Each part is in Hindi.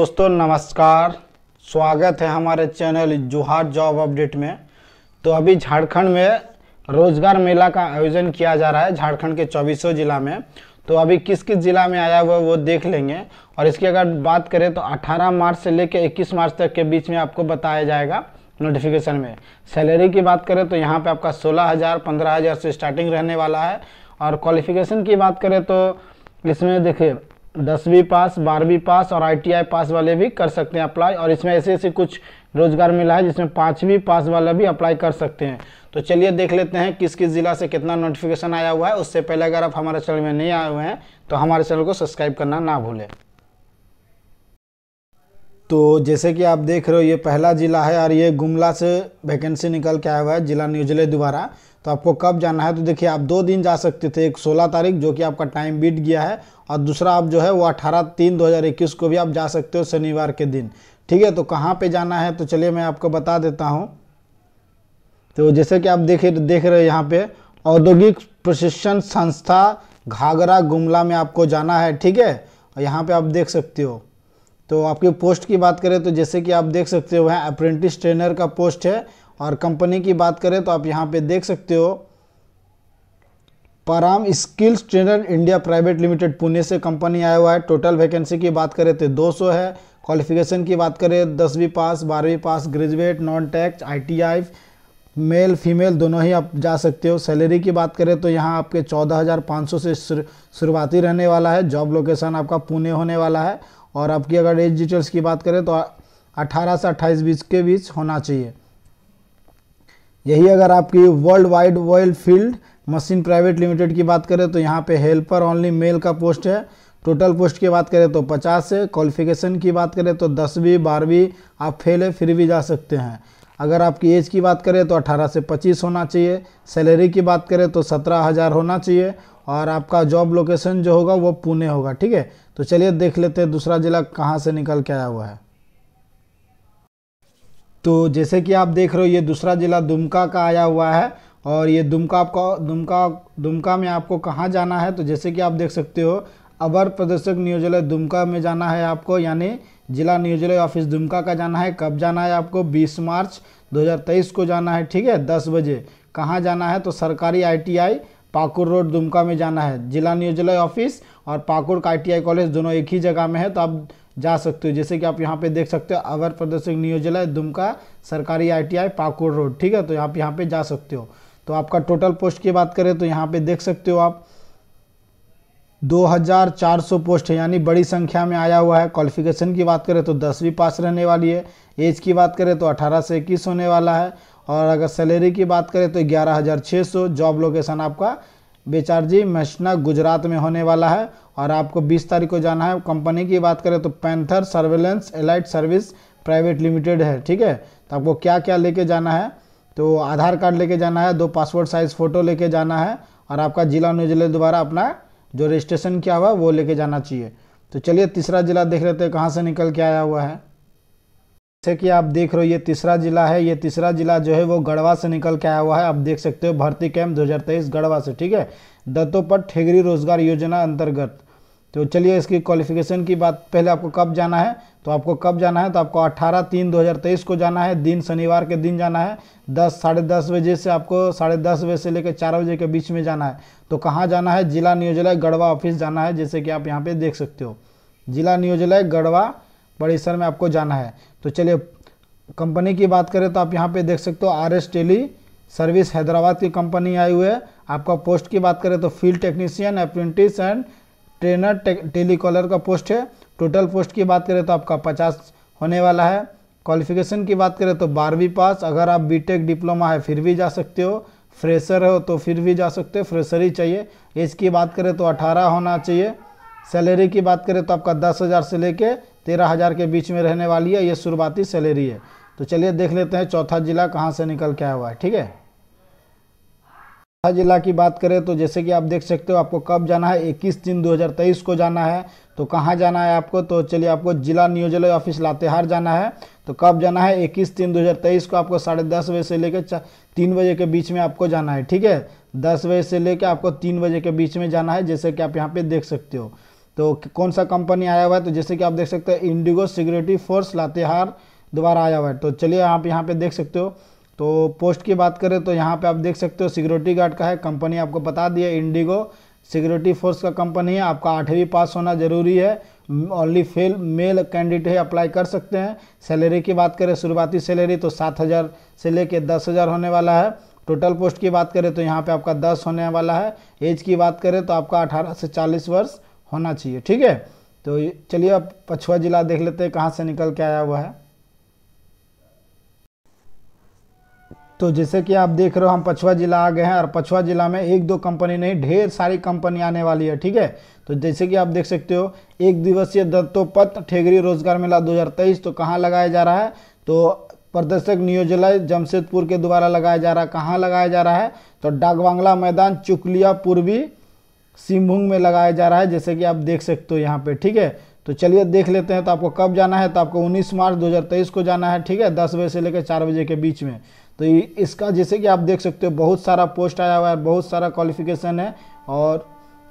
दोस्तों नमस्कार स्वागत है हमारे चैनल जोहार जॉब अपडेट में तो अभी झारखंड में रोजगार मेला का आयोजन किया जा रहा है झारखंड के चौबीसों ज़िला में तो अभी किस किस ज़िला में आया हुआ वो देख लेंगे और इसकी अगर बात करें तो 18 मार्च से लेकर 21 मार्च तक के बीच में आपको बताया जाएगा नोटिफिकेशन में सैलरी की बात करें तो यहाँ पर आपका सोलह हज़ार पंद्रह हज़ार से स्टार्टिंग रहने वाला है और क्वालिफिकेशन की बात करें तो इसमें देखिए दसवीं पास बारहवीं पास और आईटीआई पास वाले भी कर सकते हैं अप्लाई और इसमें ऐसे ऐसे कुछ रोजगार मिला है जिसमें पाँचवीं पास वाला भी अप्लाई कर सकते हैं तो चलिए देख लेते हैं किस किस ज़िला से कितना नोटिफिकेशन आया हुआ है उससे पहले अगर आप हमारे चैनल में नहीं आए हुए हैं तो हमारे चैनल को सब्सक्राइब करना ना भूलें तो जैसे कि आप देख रहे हो ये पहला ज़िला है और ये गुमला से वैकेंसी निकल के आया हुआ है ज़िला न्यूजले द्वारा तो आपको कब जाना है तो देखिए आप दो दिन जा सकते थे एक सोलह तारीख जो कि आपका टाइम बीत गया है और दूसरा आप जो है वो अठारह तीन 2021 को भी आप जा सकते हो शनिवार के दिन ठीक है तो कहाँ पर जाना है तो चलिए मैं आपको बता देता हूँ तो जैसे कि आप देख देख रहे हो यहाँ पर औद्योगिक प्रशिक्षण संस्था घाघरा गुमला में आपको जाना है ठीक है और यहाँ पर आप देख सकते हो तो आपके पोस्ट की बात करें तो जैसे कि आप देख सकते हो यहाँ अप्रेंटिस ट्रेनर का पोस्ट है और कंपनी की बात करें तो आप यहाँ पे देख सकते हो Param skills trainer India private limited Pune से कंपनी आया हुआ है टोटल वैकेंसी की बात करें तो 200 है क्वालिफिकेशन की बात करें दसवीं पास बारहवीं पास ग्रेजुएट नॉन टैक्स आई मेल फीमेल दोनों ही आप जा सकते हो सैलरी की बात करें तो यहाँ आपके 14,500 से शुरुआती रहने वाला है जॉब लोकेशन आपका पुणे होने वाला है और आपकी अगर एज डिटेल्स की बात करें तो 18 से 28 बीच के बीच होना चाहिए यही अगर आपकी world wide oil field machine private limited की बात करें तो यहाँ पे हेल्पर ओनली मेल का पोस्ट है टोटल पोस्ट की बात करें तो 50 है क्वालिफिकेशन की बात करें तो दसवीं बारहवीं आप फेल है फिर भी जा सकते हैं अगर आपकी एज की बात करें तो 18 से 25 होना चाहिए सैलरी की बात करें तो सत्रह हज़ार होना चाहिए और आपका जॉब लोकेशन जो होगा वो पुणे होगा ठीक है तो चलिए देख लेते हैं दूसरा ज़िला कहाँ से निकल के आया हुआ है तो जैसे कि आप देख रहे हो ये दूसरा ज़िला दुमका का आया हुआ है और ये दुमका आपको दुमका दुमका में आपको कहाँ जाना है तो जैसे कि आप देख सकते हो अवर प्रदर्शक नियोजलय दुमका में जाना है आपको यानी जिला नियोजलय ऑफिस दुमका का जाना है कब जाना है आपको 20 मार्च 2023 को जाना है ठीक है 10 बजे कहाँ जाना है तो सरकारी आईटीआई पाकुड़ रोड दुमका में जाना है जिला नियोजलय ऑफिस और पाकुड़ का आई कॉलेज दोनों एक ही जगह में है तो आप जा सकते हो जैसे कि आप यहाँ पे देख सकते हो अवर प्रदर्शक नियोजलय दुमका सरकारी आई पाकुड़ रोड ठीक है तो आप यहाँ पर जा सकते हो तो आपका टोटल पोस्ट की बात करें तो यहाँ पे देख सकते हो आप 2400 पोस्ट है यानी बड़ी संख्या में आया हुआ है क्वालिफिकेशन की बात करें तो दसवीं पास रहने वाली है एज की बात करें तो 18 से इक्कीस होने वाला है और अगर सैलरी की बात करें तो ग्यारह हज़ार छः सौ जॉब लोकेशन आपका बेचारजी मशना गुजरात में होने वाला है और आपको 20 तारीख को जाना है कंपनी की बात करें तो panther surveillance elite service private limited है ठीक है तो आपको क्या क्या लेके जाना है तो आधार कार्ड लेके जाना है दो पासपोर्ट साइज़ फ़ोटो लेके जाना है और आपका ज़िला न्यूजिलैंड द्वारा अपना जो रजिस्ट्रेशन किया हुआ वो लेके जाना चाहिए तो चलिए तीसरा ज़िला देख लेते हैं कहाँ से निकल के आया हुआ है जैसे कि आप देख रहे हो ये तीसरा ज़िला है ये तीसरा ज़िला जो है वो गढ़वा से निकल के आया हुआ है आप देख सकते हो भर्ती कैंप 2023 गढ़वा से ठीक है दत्तोपट ठेगरी रोजगार योजना अंतर्गत तो चलिए इसकी क्वालिफिकेशन की बात पहले आपको कब जाना है तो आपको कब जाना है तो आपको 18 तीन 2023 को जाना है दिन शनिवार के दिन जाना है दस साढ़े दस बजे से आपको साढ़े दस बजे से लेकर चार बजे के बीच में जाना है तो कहाँ जाना है जिला नियोजलय गढ़वा ऑफिस जाना है जैसे कि आप यहाँ पे देख सकते हो जिला नियोजलय गढ़वा परिसर में आपको जाना है तो चलिए कंपनी की बात करें तो आप यहाँ पर देख सकते हो R S tele service Hyderabad की कंपनी आई हुई है आपका पोस्ट की बात करें तो field technician apprentice and trainer telecaller का पोस्ट है टोटल पोस्ट की बात करें तो आपका पचास होने वाला है क्वालिफिकेशन की बात करें तो बारहवीं पास अगर आप बीटेक डिप्लोमा है फिर भी जा सकते हो फ्रेशर हो तो फिर भी जा सकते हो फ्रेशर ही चाहिए एज की बात करें तो अठारह होना चाहिए सैलरी की बात करें तो आपका दस हज़ार से लेके तेरह हज़ार के बीच में रहने वाली है ये शुरुआती सैलरी है तो चलिए देख लेते हैं चौथा ज़िला कहाँ से निकल के आया हुआ है ठीक है जिला की बात करें तो जैसे कि आप देख सकते हो आपको कब जाना है 21 तीन 2023 को जाना है तो कहाँ जाना है आपको तो चलिए आपको जिला नियोजन ऑफिस लातेहार जाना है तो कब जाना है 21 तीन 2023 को आपको साढ़े दस बजे से लेकर तीन बजे के बीच में आपको जाना है ठीक है दस बजे से लेकर आपको तीन बजे के बीच में जाना है जैसे कि आप यहाँ पे देख सकते हो तो कौन सा कंपनी आया हुआ है तो जैसे कि आप देख सकते हो इंडिगो सिक्योरिटी फोर्स लातेहार द्वारा आया हुआ है तो चलिए आप यहाँ पे देख सकते हो तो पोस्ट की बात करें तो यहाँ पे आप देख सकते हो सिक्योरिटी गार्ड का है कंपनी आपको बता दी है इंडिगो सिक्योरिटी फोर्स का कंपनी है आपका आठवीं पास होना जरूरी है ओनली फेल मेल कैंडिडेट है अप्लाई कर सकते हैं सैलरी की बात करें शुरुआती सैलरी तो सात हज़ार से लेके दस हज़ार होने वाला है टोटल पोस्ट की बात करें तो यहाँ पे आपका दस होने वाला है एज की बात करें तो आपका अठारह से चालीस वर्ष होना चाहिए ठीक है तो चलिए अब पछुआ ज़िला देख लेते हैं कहाँ से निकल के आया हुआ है तो जैसे कि आप देख रहे हो हम पछुआ ज़िला आ गए हैं और पछुआ ज़िला में एक दो कंपनी नहीं ढेर सारी कंपनी आने वाली है ठीक है तो जैसे कि आप देख सकते हो एक दिवसीय दत्तोपत ठेगरी रोजगार मेला 2023 तो कहाँ लगाया जा रहा है तो प्रदर्शक नियोजलय जमशेदपुर के द्वारा लगाया जा रहा है कहाँ लगाया जा रहा है तो डाकबांगला मैदान चुकलिया पूर्वी सिंहभूंग में लगाया जा रहा है जैसे कि आप देख सकते हो यहाँ पे ठीक है तो चलिए देख लेते हैं तो आपको कब जाना है तो आपको 19 मार्च 2023 को जाना है ठीक है 10 बजे से लेकर 4 बजे के बीच में तो इसका जैसे कि आप देख सकते हो बहुत सारा पोस्ट आया हुआ है बहुत सारा क्वालिफिकेशन है और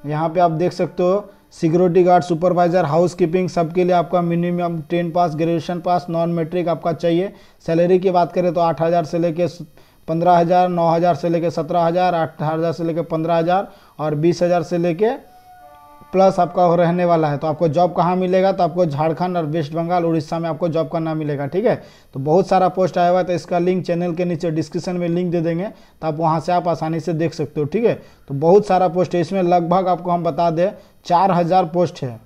यहाँ पे आप देख सकते हो security guard supervisor house keeping सबके लिए आपका minimum ten pass graduation pass non matric आपका चाहिए सैलरी की बात करें तो आठ हज़ार से लेके पंद्रह हज़ार नौ हज़ार से लेके सत्रह हज़ार आठ हज़ार से लेके पंद्रह हज़ार और बीस हज़ार से लेके प्लस आपका हो रहने वाला है तो आपको जॉब कहाँ मिलेगा तो आपको झारखंड और वेस्ट बंगाल उड़ीसा में आपको जॉब करना मिलेगा ठीक है तो बहुत सारा पोस्ट आया हुआ है तो इसका लिंक चैनल के नीचे डिस्क्रिप्शन में लिंक दे देंगे तो आप वहाँ से आप आसानी से देख सकते हो ठीक है तो बहुत सारा पोस्ट है इसमें लगभग आपको हम बता दें चार पोस्ट है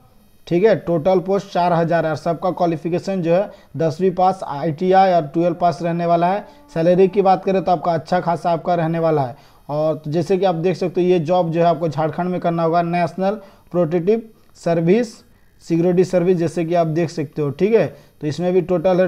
ठीक है टोटल पोस्ट चार हज़ार है और सबका क्वालिफिकेशन जो है दसवीं पास आईटीआई और ट्वेल्व पास रहने वाला है सैलरी की बात करें तो आपका अच्छा खासा आपका रहने वाला है और जैसे कि आप देख सकते हो ये जॉब जो है आपको झारखंड में करना होगा national protective service security service जैसे कि आप देख सकते हो ठीक है तो इसमें भी टोटल है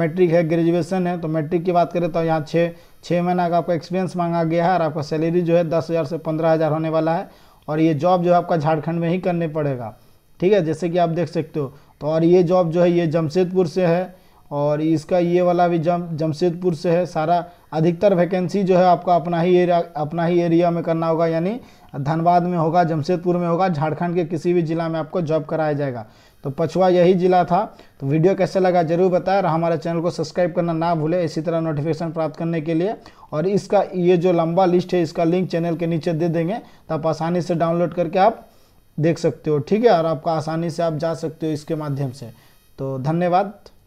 मैट्रिक है ग्रेजुएशन है तो मैट्रिक की बात करें तो यहाँ छः छः महीना का आपका एक्सपीरियंस मांगा गया है और आपका सैलरी जो है दस हज़ार से पंद्रह हज़ार होने वाला है और ये जॉब जो है आपका झारखंड में ही करने पड़ेगा ठीक है जैसे कि आप देख सकते हो तो और ये जॉब जो है ये जमशेदपुर से है और इसका ये वाला भी जम जमशेदपुर से है सारा अधिकतर वैकेंसी जो है आपका अपना ही एरिया अपना ही एरिया में करना होगा यानी धनबाद में होगा जमशेदपुर में होगा झारखंड के किसी भी ज़िला में आपको जॉब कराया जाएगा तो पछुआ यही ज़िला था तो वीडियो कैसे लगा जरूर बताएं और हमारे चैनल को सब्सक्राइब करना ना भूले इसी तरह नोटिफिकेशन प्राप्त करने के लिए और इसका ये जो लंबा लिस्ट है इसका लिंक चैनल के नीचे दे देंगे तो आप आसानी से डाउनलोड करके आप देख सकते हो ठीक है और आपका आसानी से आप जा सकते हो इसके माध्यम से तो धन्यवाद